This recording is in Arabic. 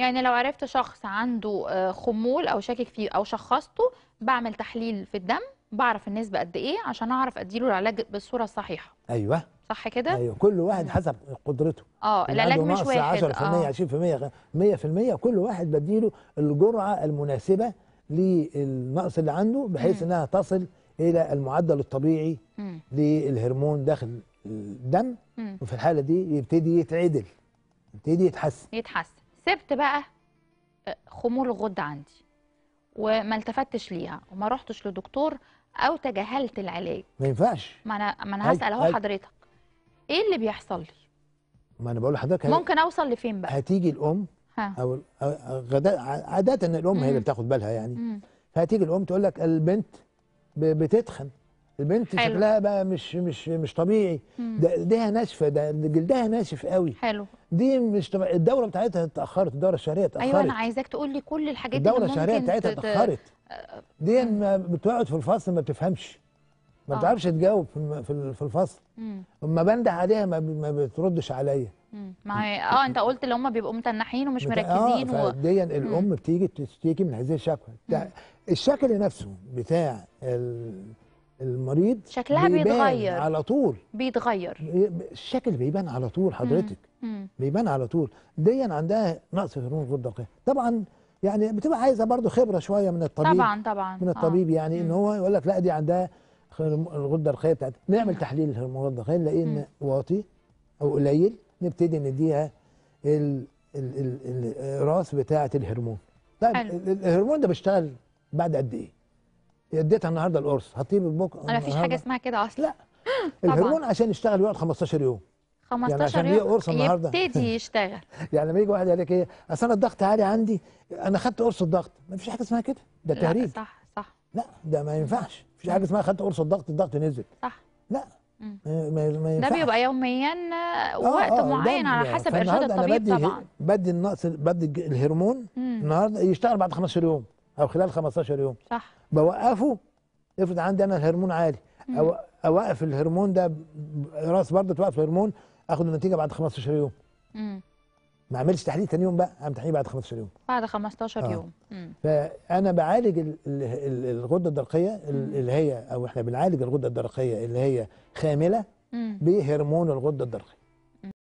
يعني لو عرفت شخص عنده آه، خمول او شاكك فيه او شخصته بعمل تحليل في الدم بعرف النسبه قد ايه عشان اعرف اديله العلاج بالصوره الصحيحه ايوه صح كده ايوه كل واحد حسب قدرته اه العلاج مش واحد 10% 20% 100% كل واحد بديله الجرعه المناسبه للنقص اللي عنده بحيث انها تصل الى المعدل الطبيعي للهرمون داخل الدم وفي الحاله دي يبتدي يتعدل يبتدي يتحسن يتحسن سبت بقى آه، خمول الغده عندي وما التفتش ليها وما رحتش لدكتور او تجاهلت العلاج ما ينفعش ما انا ما انا هسال اهو حضرتك ايه اللي بيحصل لي ما انا بقول لحضرتك ممكن اوصل لفين بقى هتيجي الام ها. او عاده عاده الام هي اللي بتاخد بالها يعني مم. فهتيجي الام تقول لك البنت بتتخن البنت حلو. شكلها بقى مش مش مش طبيعي ده ايديها ناشفه ده جلدها ناشف قوي حلو دي مش الدوره بتاعتها اتاخرت الدوره الشهريه اتاخرت ايوه انا عايزاك تقول لي كل الحاجات آه، دي الدوره الشهريه بتاعتها اتاخرت دي بتقعد في الفصل ما بتفهمش ما آه. بتعرفش تجاوب في الفصل اما بنده عليها ما بتردش عليا معايا اه انت قلت اللي هم بيبقوا متنحين ومش آه، مركزين اه و... ديا الام بتيجي تشتكي من هذه الشكوى الشكل نفسه بتاع ال... المريض شكلها بيتغير على طول بيتغير الشكل بيبان على طول حضرتك مم. بيبان على طول دي عندها نقص هرمون الغده الدرقيه طبعا يعني بتبقى عايزه برضو خبره شويه من الطبيب طبعا طبعا من آه. الطبيب آه. يعني مم. ان هو يقول لك لا دي عندها الغده الدرقيه بتاعتها نعمل مم. تحليل الهرمون الدرقيه نلاقيه ان واطي او قليل نبتدي نديها الراس بتاعه الهرمون طيب الهرمون ده بيشتغل بعد قد ايه اديتها النهارده القرص هطيب بكره انا مفيش حاجه اسمها كده اصلا لا الهرمون عشان يشتغل يقعد 15 يوم 15 يعني عشان يوم قرص النهارده يبتدي يشتغل يعني لما يجي واحد يقول لك ايه اصل انا الضغط عالي عندي انا خدت قرص الضغط ما فيش حاجه اسمها كده ده تهريج صح صح لا ده ما ينفعش ما فيش حاجه اسمها خدت قرص الضغط الضغط نزل صح لا ما ما ينفعش ده بيبقى يوميا وقت آه آه, آه، معين على يعني. حسب ارشاد الطبيب بدي طبعا بدي النقص بدي الهرمون النهارده يشتغل بعد 15 يوم او خلال 15 يوم صح بوقفه افرض عندي انا الهرمون عالي أو اوقف الهرمون ده راس برضه توقف الهرمون اخد النتيجه بعد 15 يوم امم ما اعملش تحليل ثاني يوم بقى اعمل تحليل بعد 15 يوم بعد 15 آه. يوم مم. فانا بعالج الغده الدرقيه اللي هي او احنا بنعالج الغده الدرقيه اللي هي خامله مم. بهرمون الغده الدرقيه